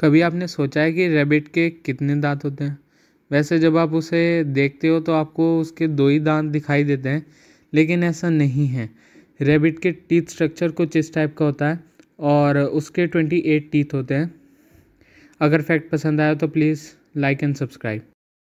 कभी आपने सोचा है कि रैबिट के कितने दांत होते हैं वैसे जब आप उसे देखते हो तो आपको उसके दो ही दांत दिखाई देते हैं लेकिन ऐसा नहीं है रैबिट के टीथ स्ट्रक्चर कुछ इस टाइप का होता है और उसके ट्वेंटी एट टीथ होते हैं अगर फैक्ट पसंद आया तो प्लीज़ लाइक एंड सब्सक्राइब